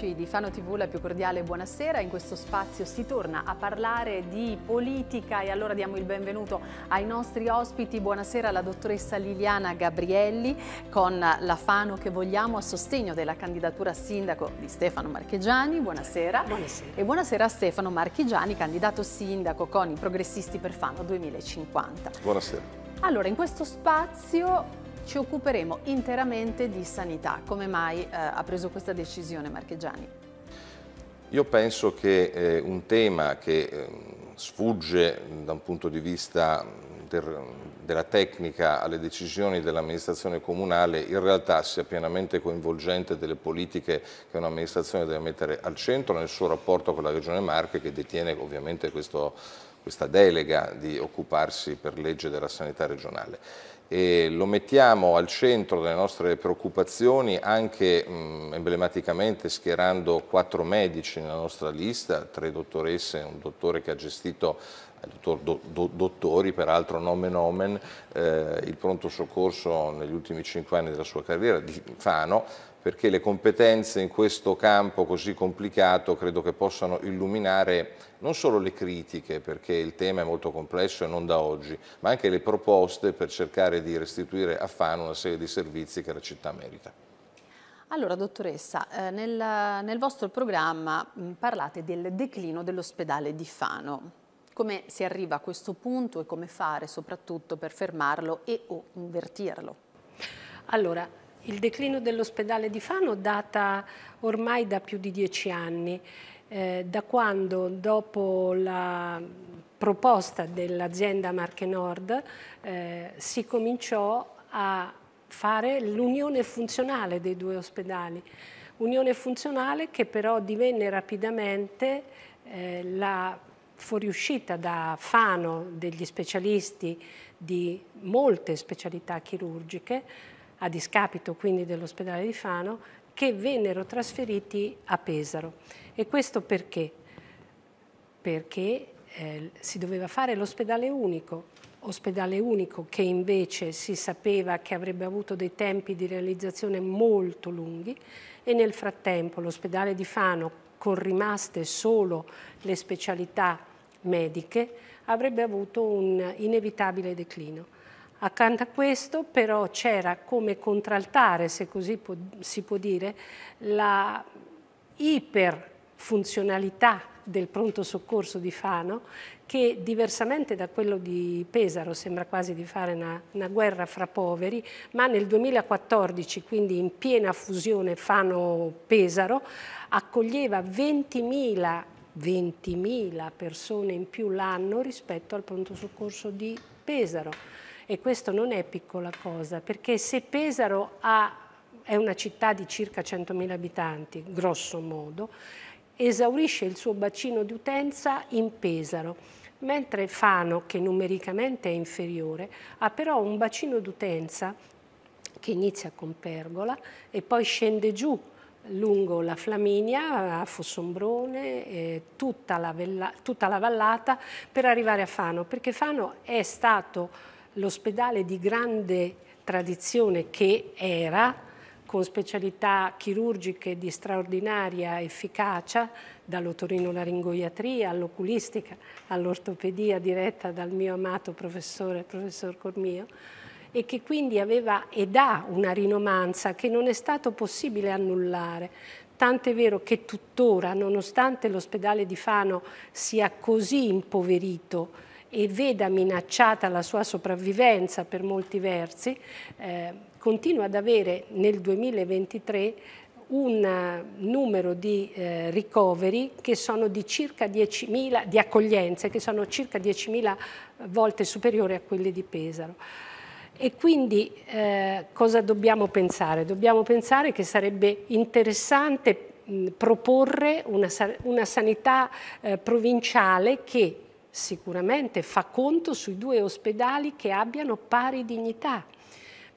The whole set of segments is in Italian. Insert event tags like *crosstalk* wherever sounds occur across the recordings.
amici di Fano TV la più cordiale buonasera. In questo spazio si torna a parlare di politica e allora diamo il benvenuto ai nostri ospiti. Buonasera alla dottoressa Liliana Gabrielli con la Fano che vogliamo a sostegno della candidatura a sindaco di Stefano Marchegiani. Buonasera. buonasera. E buonasera a Stefano Marchegiani, candidato sindaco con i progressisti per Fano 2050. Buonasera. Allora, in questo spazio ci occuperemo interamente di sanità. Come mai eh, ha preso questa decisione Marchegiani? Io penso che eh, un tema che eh, sfugge da un punto di vista del, della tecnica alle decisioni dell'amministrazione comunale in realtà sia pienamente coinvolgente delle politiche che un'amministrazione deve mettere al centro nel suo rapporto con la Regione Marche che detiene ovviamente questo, questa delega di occuparsi per legge della sanità regionale e lo mettiamo al centro delle nostre preoccupazioni anche mh, emblematicamente schierando quattro medici nella nostra lista, tre dottoresse e un dottore che ha gestito dottor, do, do, dottori, peraltro nomen omen, eh, il pronto soccorso negli ultimi cinque anni della sua carriera di Fano, perché le competenze in questo campo così complicato credo che possano illuminare non solo le critiche, perché il tema è molto complesso e non da oggi, ma anche le proposte per cercare di restituire a Fano una serie di servizi che la città merita. Allora, dottoressa, eh, nel, nel vostro programma mm, parlate del declino dell'ospedale di Fano. Come si arriva a questo punto e come fare soprattutto per fermarlo e o invertirlo? Allora, il declino dell'ospedale di Fano data ormai da più di dieci anni, eh, da quando dopo la proposta dell'azienda Marche Nord eh, si cominciò a fare l'unione funzionale dei due ospedali. Unione funzionale che però divenne rapidamente eh, la fuoriuscita da Fano degli specialisti di molte specialità chirurgiche a discapito quindi dell'ospedale di Fano, che vennero trasferiti a Pesaro. E questo perché? Perché eh, si doveva fare l'ospedale unico, ospedale unico che invece si sapeva che avrebbe avuto dei tempi di realizzazione molto lunghi e nel frattempo l'ospedale di Fano con rimaste solo le specialità mediche avrebbe avuto un inevitabile declino. Accanto a questo però c'era come contraltare, se così può, si può dire, la iperfunzionalità del pronto soccorso di Fano che diversamente da quello di Pesaro sembra quasi di fare una, una, guerra fra poveri, ma nel 2014, quindi in piena fusione Fano-Pesaro, accoglieva 20.000 20 persone in più l'anno rispetto al pronto soccorso di Pesaro e questo non è piccola cosa, perché se Pesaro ha, è una città di circa 100.000 abitanti, grosso modo, esaurisce il suo bacino di utenza in Pesaro, mentre Fano, che numericamente è inferiore, ha però un bacino d'utenza che inizia con Pergola e poi scende giù lungo la Flaminia, a Fossombrone, eh, tutta, la tutta, la vallata per arrivare a Fano, perché Fano è stato l'ospedale di grande tradizione che era, con specialità chirurgiche di straordinaria efficacia, dall'otorinolaringoiatria all'oculistica, all'ortopedia diretta dal mio amato professore, professor Cormio, e che quindi aveva ed ha una rinomanza che non è stato possibile annullare. Tant'è vero che tuttora, nonostante l'ospedale di Fano sia così impoverito, e veda minacciata la sua sopravvivenza per molti versi, eh, continua ad avere nel 2023 un numero di eh, ricoveri che sono di circa 10.000, di accoglienze che sono circa 10.000 volte superiori a quelle di Pesaro. E quindi eh, cosa dobbiamo pensare? Dobbiamo pensare che sarebbe interessante mh, proporre una, una sanità eh, provinciale che sicuramente fa conto sui due ospedali che abbiano pari dignità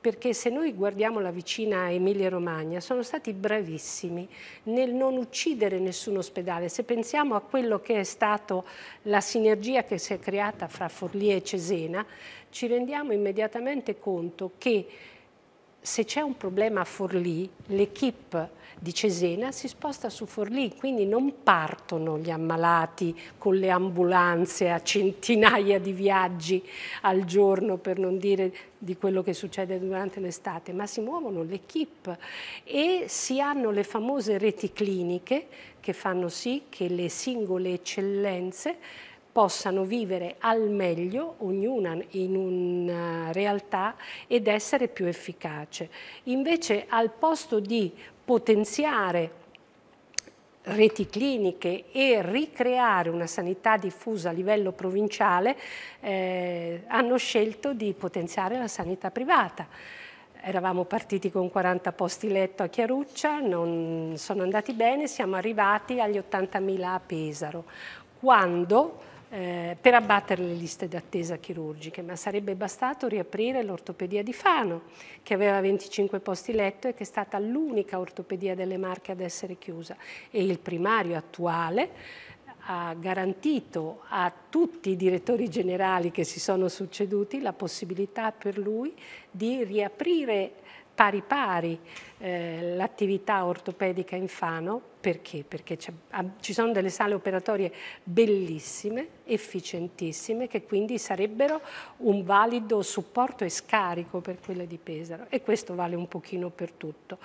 perché se noi guardiamo la vicina Emilia Romagna sono stati bravissimi nel non uccidere nessun ospedale. Se pensiamo a quello che è stato la sinergia che si è creata fra Forlì e Cesena, ci rendiamo immediatamente conto che se c'è un problema a Forlì, l'equipe di Cesena si sposta su Forlì, quindi non partono gli ammalati con le ambulanze a centinaia di viaggi al giorno, per non dire di quello che succede durante l'estate, ma si muovono l'equipe e si hanno le famose reti cliniche che fanno sì che le singole eccellenze possano vivere al meglio ognuna in una eh, realtà ed essere più efficace. Invece al posto di potenziare reti cliniche e ricreare una sanità diffusa a livello provinciale, eh, hanno scelto di potenziare la sanità privata. Eravamo partiti con 40 posti letto a Chiaruccia, non sono andati bene, siamo arrivati agli 80.000 a Pesaro, quando eh, per abbattere le liste d'attesa chirurgiche, ma sarebbe bastato riaprire l'ortopedia di Fano, che aveva 25 posti letto e che è stata l'unica ortopedia delle Marche ad essere chiusa e il primario attuale ha garantito a tutti i direttori generali che si sono succeduti la possibilità per lui di riaprire pari pari eh, l'attività ortopedica in Fano perché? Perché ah, ci sono delle sale operatorie bellissime, efficientissime, che quindi sarebbero un valido supporto e scarico per quelle di Pesaro e questo vale un pochino per tutto.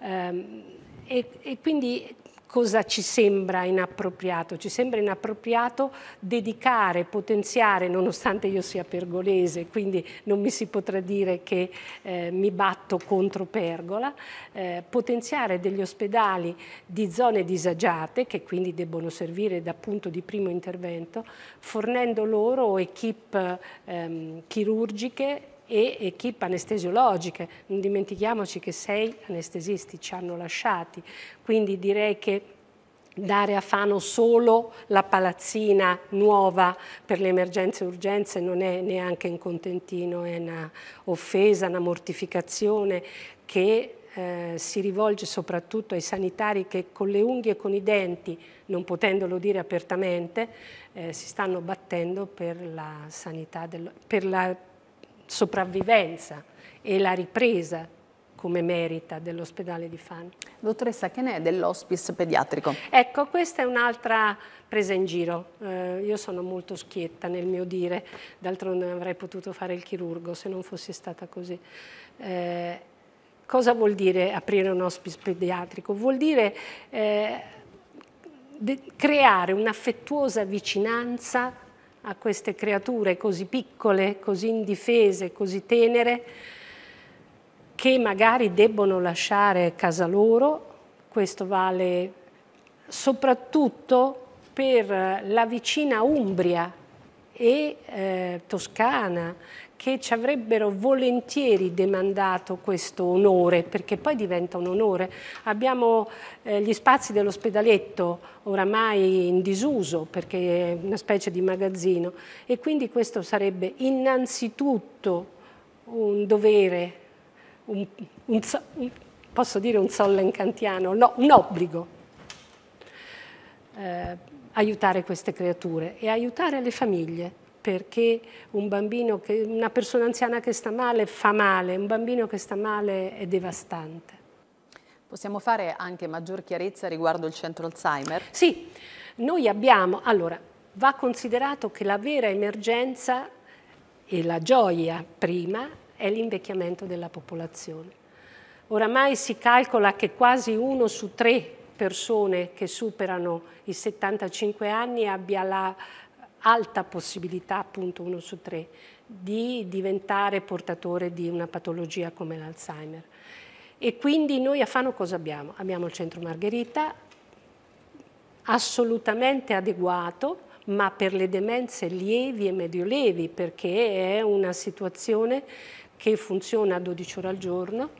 Ehm, e, e quindi cosa ci sembra inappropriato? Ci sembra inappropriato dedicare, potenziare, nonostante io sia pergolese, quindi non mi si potrà dire che eh, mi batto contro Pergola, eh, potenziare degli ospedali di zone disagiate, che quindi debbono servire da punto di primo intervento, fornendo loro equip ehm, chirurgiche e equip anestesiologiche, non dimentichiamoci che sei anestesisti ci hanno lasciati, quindi direi che dare a Fano solo la palazzina nuova per le emergenze e urgenze non è neanche un contentino, è una offesa, una mortificazione che eh, si rivolge soprattutto ai sanitari che con le unghie e con i denti, non potendolo dire apertamente, eh, si stanno battendo per la sanità, del, per la sopravvivenza e la ripresa come merita dell'ospedale di Fano. Dottoressa, che ne è dell'ospice pediatrico? Ecco, questa è un'altra presa in giro. Eh, io sono molto schietta nel mio dire, d'altronde avrei potuto fare il chirurgo se non fosse stata così. Eh, cosa vuol dire aprire un hospice pediatrico? Vuol dire eh, creare un'affettuosa vicinanza a queste creature così piccole, così indifese, così tenere, che magari debbono lasciare casa loro. Questo vale soprattutto per la vicina Umbria e eh, Toscana, che ci avrebbero volentieri demandato questo onore, perché poi diventa un onore. Abbiamo eh, gli spazi dell'ospedaletto oramai in disuso, perché è una specie di magazzino, e quindi questo sarebbe innanzitutto un dovere, un, un, un, posso dire un sollencantiano, no, un obbligo. Eh, aiutare queste creature e aiutare le famiglie perché un bambino che, una persona anziana che sta male fa male, un bambino che sta male è devastante. Possiamo fare anche maggior chiarezza riguardo il centro Alzheimer? Sì, noi abbiamo, allora, va considerato che la vera emergenza e la gioia prima è l'invecchiamento della popolazione. Oramai si calcola che quasi uno su tre persone che superano i 75 anni abbia la alta possibilità, appunto uno su tre, di diventare portatore di una patologia come l'Alzheimer. E quindi noi a Fano cosa abbiamo? Abbiamo il centro Margherita, assolutamente adeguato, ma per le demenze lievi e medio levi perché è una situazione che funziona 12 ore al giorno,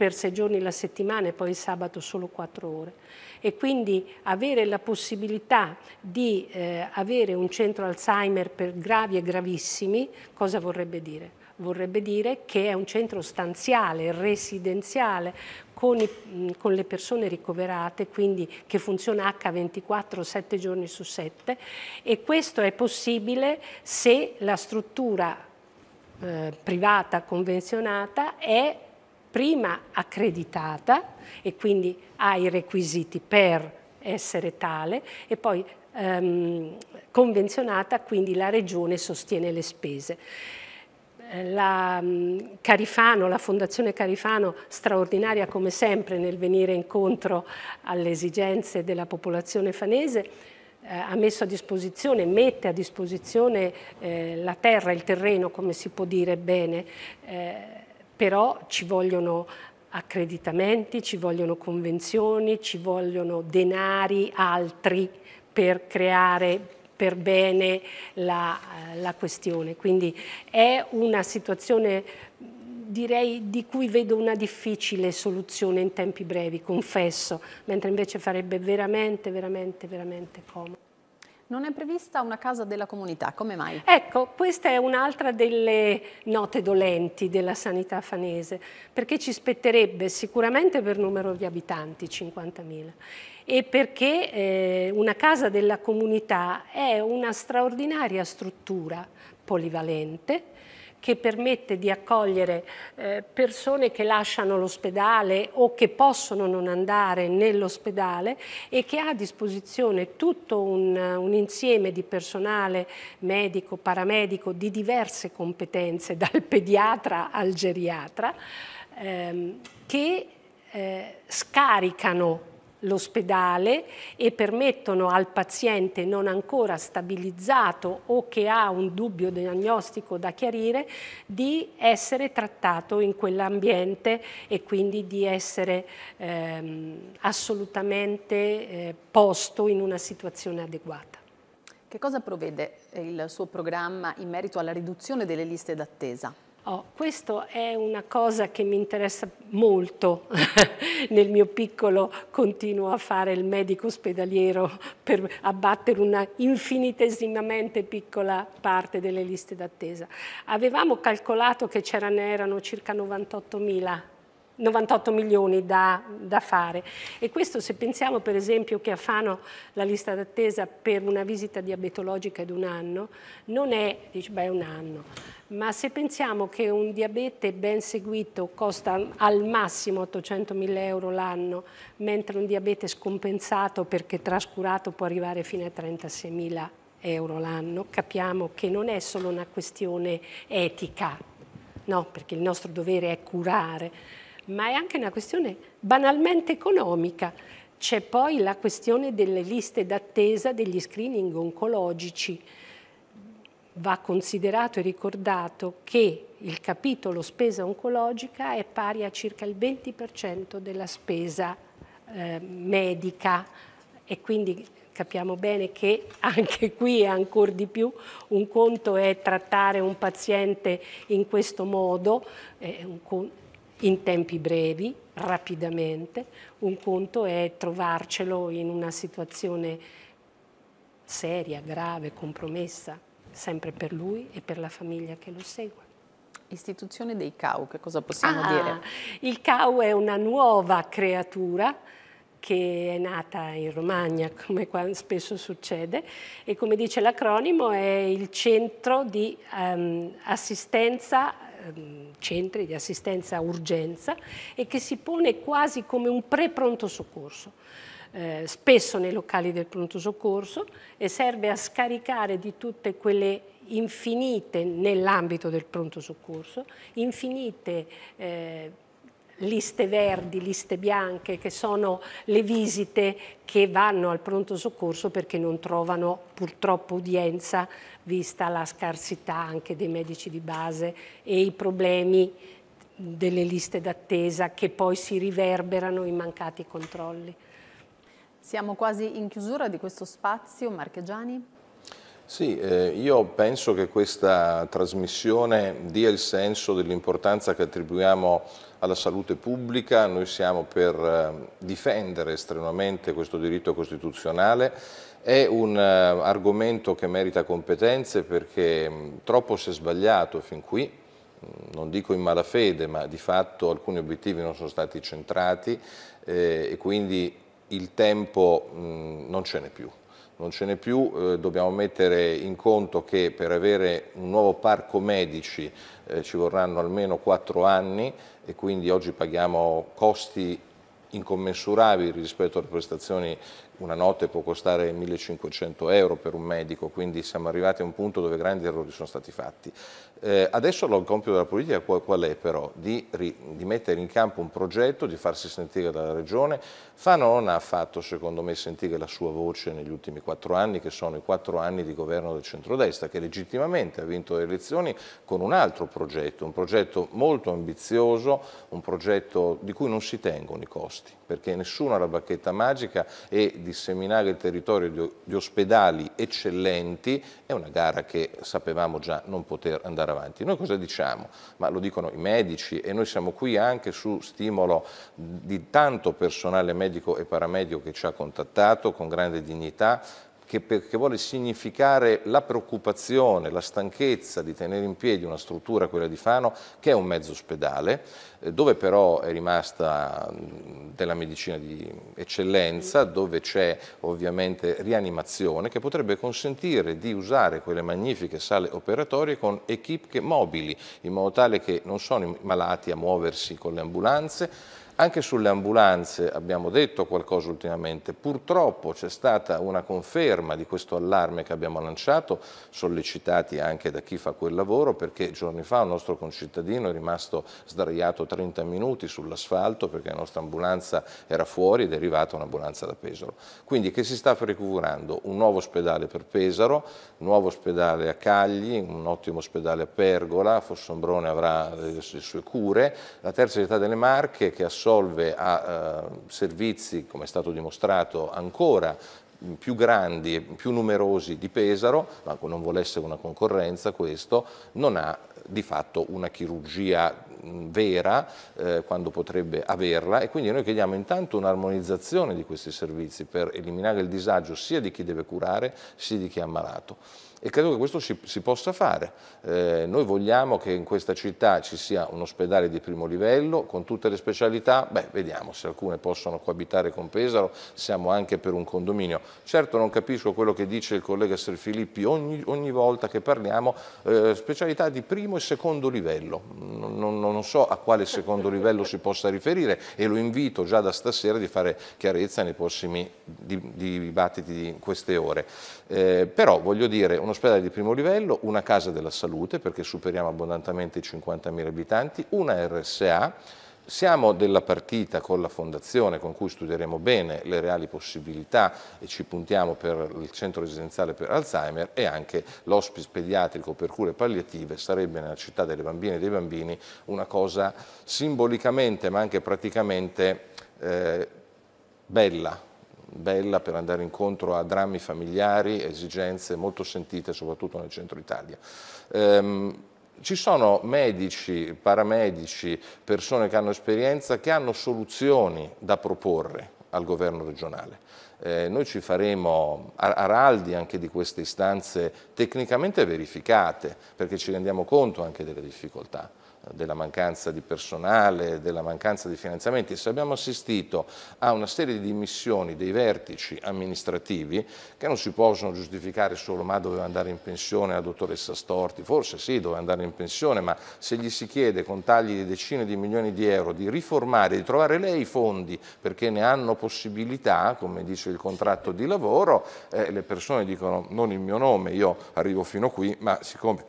per sei giorni la settimana e poi il sabato solo quattro ore. E quindi avere la possibilità di eh, avere un centro Alzheimer per gravi e gravissimi, cosa vorrebbe dire? Vorrebbe dire che è un centro stanziale, residenziale, con, i, mm, con, le persone ricoverate, quindi che funziona H24 7 giorni su 7 e questo è possibile se la struttura eh, privata convenzionata è prima accreditata e quindi ha i requisiti per essere tale e poi ehm, convenzionata, quindi la regione sostiene le spese. La, mm, Carifano, la Fondazione Carifano, straordinaria come sempre nel venire incontro alle esigenze della popolazione fanese, eh, ha messo a disposizione, mette a disposizione eh, la terra, il terreno, come si può dire bene, eh, però ci vogliono accreditamenti, ci vogliono convenzioni, ci vogliono denari altri per creare per bene la, eh, la questione. Quindi è una situazione direi di cui vedo una difficile soluzione in tempi brevi, confesso, mentre invece farebbe veramente, veramente, veramente comodo. Non è prevista una casa della comunità, come mai? Ecco, questa è un'altra delle note dolenti della sanità fanese, perché ci spetterebbe sicuramente per numero di abitanti 50.000 e perché eh, una casa della comunità è una straordinaria struttura polivalente che permette di accogliere eh, persone che lasciano l'ospedale o che possono non andare nell'ospedale e che ha a disposizione tutto un, un, insieme di personale medico, paramedico di diverse competenze, dal pediatra al geriatra, ehm, che eh, scaricano l'ospedale e permettono al paziente non ancora stabilizzato o che ha un dubbio diagnostico da chiarire di essere trattato in quell'ambiente e quindi di essere ehm, assolutamente eh, posto in una situazione adeguata. Che cosa provvede il suo programma in merito alla riduzione delle liste d'attesa? Oh, questo è una cosa che mi interessa molto *laughs* nel mio piccolo continuo a fare il medico ospedaliero per abbattere una infinitesimamente piccola parte delle liste d'attesa. Avevamo calcolato che c'erano, n'erano circa 98.000 98 milioni da, da, fare. E questo se pensiamo per esempio che a Fano la lista d'attesa per una visita diabetologica è di un anno, non è, dici, beh, un anno, ma se pensiamo che un diabete ben seguito costa al massimo 800 mila euro l'anno, mentre un diabete scompensato perché trascurato può arrivare fino a 36 mila euro l'anno, capiamo che non è solo una questione etica, no, perché il nostro dovere è curare, ma è anche una questione banalmente economica. C'è poi la questione delle liste d'attesa degli screening oncologici. Va considerato e ricordato che il capitolo spesa oncologica è pari a circa il 20% della spesa eh, medica e quindi capiamo bene che anche qui è ancora di più un conto è trattare un paziente in questo modo, eh, un, in tempi brevi, rapidamente, un conto è trovarcelo in una situazione seria, grave, compromessa, sempre per lui e per la famiglia che lo segue. Istituzione dei CAU, che cosa possiamo ah, dire? Il CAU è una nuova creatura che è nata in Romagna, *laughs* come spesso succede, e come dice l'acronimo è il centro di um, assistenza Ehm, centri di assistenza urgenza e che si pone quasi come un pre-pronto soccorso. Eh, spesso nei locali del pronto soccorso e serve a scaricare di tutte quelle infinite nell'ambito del pronto soccorso, infinite eh, liste verdi, liste bianche, che sono le visite che vanno al pronto soccorso perché non trovano purtroppo udienza vista la scarsità anche dei medici di base e i problemi delle liste d'attesa che poi si riverberano in mancati controlli. Siamo quasi in chiusura di questo spazio, Marchegiani. Sì, eh, io penso che questa trasmissione dia il senso dell'importanza che attribuiamo alla salute pubblica, noi siamo per eh, difendere estremamente questo diritto costituzionale è un eh, argomento che merita competenze perché mm, troppo si è sbagliato fin qui, mm, non dico in malafede, ma di fatto alcuni obiettivi non sono stati centrati eh, e quindi il tempo mh, mm, non ce n'è più. Non ce n'è più, eh, dobbiamo mettere in conto che per avere un nuovo parco medici eh, ci vorranno almeno quattro anni e quindi oggi paghiamo costi incommensurabili rispetto alle prestazioni, una notte può costare 1500 euro per un medico, quindi siamo arrivati a un punto dove grandi errori sono stati fatti. Eh, adesso il compito della politica qual, qual è però? Di, ri, di, mettere in campo un progetto, di farsi sentire dalla Regione. Fano non ha fatto, secondo me, sentire la sua voce negli ultimi quattro anni, che sono i quattro anni di governo del centrodestra, che legittimamente ha vinto le elezioni con un altro progetto, un progetto molto ambizioso, un progetto di cui non si tengono i costi perché nessuno ha la bacchetta magica e disseminare il territorio di, ospedali eccellenti è una gara che sapevamo già non poter andare avanti. Noi cosa diciamo? Ma lo dicono i medici e noi siamo qui anche su stimolo di tanto personale medico e paramedico che ci ha contattato con grande dignità, che, per, che, vuole significare la preoccupazione, la stanchezza di tenere in piedi una struttura, quella di Fano, che è un mezzo ospedale, eh, dove però è rimasta della medicina di eccellenza, dove c'è ovviamente rianimazione, che potrebbe consentire di usare quelle magnifiche sale operatorie con equip che mobili, in modo tale che non sono i malati a muoversi con le ambulanze, anche sulle ambulanze abbiamo detto qualcosa ultimamente, purtroppo c'è stata una conferma di questo allarme che abbiamo lanciato, sollecitati anche da chi fa quel lavoro, perché giorni fa un nostro concittadino è rimasto sdraiato 30 minuti sull'asfalto perché la nostra ambulanza era fuori ed è arrivata un'ambulanza da Pesaro. Quindi che si sta prefigurando un nuovo ospedale per Pesaro, un nuovo ospedale a Cagli, un ottimo ospedale a Pergola, Fossombrone avrà eh, le sue cure, la terza città delle Marche che assorbe assolve a eh, servizi, come è stato dimostrato, ancora più grandi e più numerosi di Pesaro, ma non volesse una concorrenza questo, non ha di fatto una chirurgia Mm, vera eh, quando potrebbe averla e quindi noi chiediamo intanto un'armonizzazione di questi servizi per eliminare il disagio sia di chi deve curare sia di chi è ammalato e credo che questo si, si possa fare. Eh, noi vogliamo che in questa città ci sia un ospedale di primo livello con tutte le specialità, beh vediamo se alcune possono coabitare con Pesaro, siamo anche per un condominio. Certo non capisco quello che dice il collega Serfilippi ogni, ogni volta che parliamo, eh, specialità di primo e secondo livello, non, non, non so a quale secondo livello si possa riferire e lo invito già da stasera di fare chiarezza nei prossimi dibattiti di queste ore. Eh, però voglio dire, un ospedale di primo livello, una casa della salute, perché superiamo abbondantemente i 50.000 abitanti, una RSA, siamo della partita con la Fondazione con cui studieremo bene le reali possibilità e ci puntiamo per il centro residenziale per Alzheimer e anche l'ospice pediatrico per cure palliative sarebbe nella città delle bambine e dei bambini una cosa simbolicamente ma anche praticamente eh, bella, bella per andare incontro a drammi familiari, esigenze molto sentite soprattutto nel centro Italia. Ehm, ci sono medici, paramedici, persone che hanno esperienza, che hanno soluzioni da proporre al governo regionale. Eh, noi ci faremo araldi anche di queste istanze tecnicamente verificate, perché ci rendiamo conto anche delle difficoltà della mancanza di personale, della mancanza di finanziamenti, se abbiamo assistito a una serie di dimissioni dei vertici amministrativi che non si possono giustificare solo ma doveva andare in pensione la dottoressa Storti, forse sì, doveva andare in pensione, ma se gli si chiede con tagli di decine di milioni di euro di riformare, di trovare lei i fondi perché ne hanno possibilità, come dice il contratto di lavoro, eh, le persone dicono non il mio nome, io arrivo fino qui, ma siccome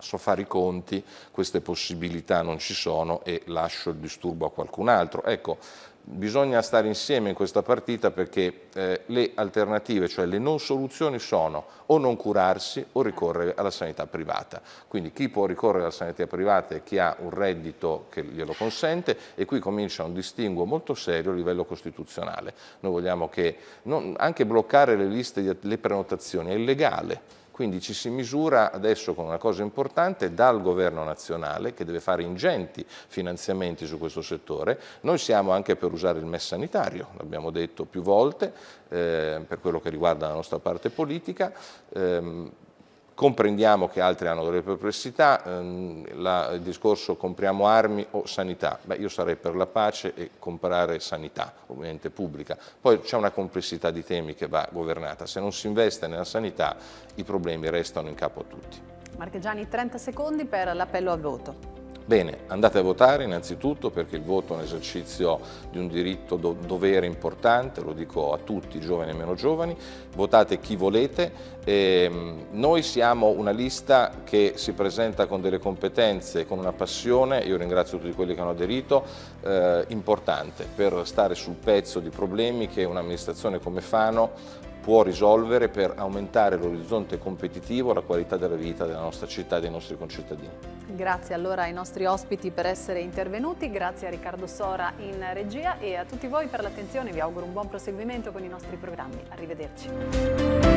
so fare i conti, queste possibilità non ci sono e lascio il disturbo a qualcun altro. Ecco, bisogna stare insieme in questa partita perché eh, le alternative, cioè le non soluzioni sono o non curarsi o ricorrere alla sanità privata. Quindi chi può ricorrere alla sanità privata è chi ha un reddito che glielo consente e qui comincia un distinguo molto serio a livello costituzionale. Noi vogliamo che non, anche bloccare le liste, di, le prenotazioni è illegale quindi ci si misura adesso con una cosa importante dal governo nazionale che deve fare ingenti finanziamenti su questo settore. Noi siamo anche per usare il MES sanitario, l'abbiamo detto più volte, eh, per quello che riguarda la nostra parte politica. Ehm, Comprendiamo che altri hanno delle perplessità, ehm, il discorso compriamo armi o sanità. Beh, io sarei per la pace e comprare sanità, ovviamente pubblica. Poi c'è una complessità di temi che va governata. Se non si investe nella sanità i problemi restano in capo a tutti. Marchegiani, 30 secondi per l'appello al voto. Bene, andate a votare innanzitutto perché il voto è un esercizio di un diritto do dovere importante, lo dico a tutti, giovani e meno giovani, votate chi volete. E ehm, noi siamo una lista che si presenta con delle competenze, con una passione, io ringrazio tutti quelli che hanno aderito, eh, importante per stare sul pezzo di problemi che un'amministrazione come Fano può risolvere per aumentare l'orizzonte competitivo e la qualità della vita della nostra città e dei nostri concittadini. Grazie allora ai nostri ospiti per essere intervenuti, grazie a Riccardo Sora in regia e a tutti voi per l'attenzione, vi auguro un buon proseguimento con i nostri programmi. Arrivederci.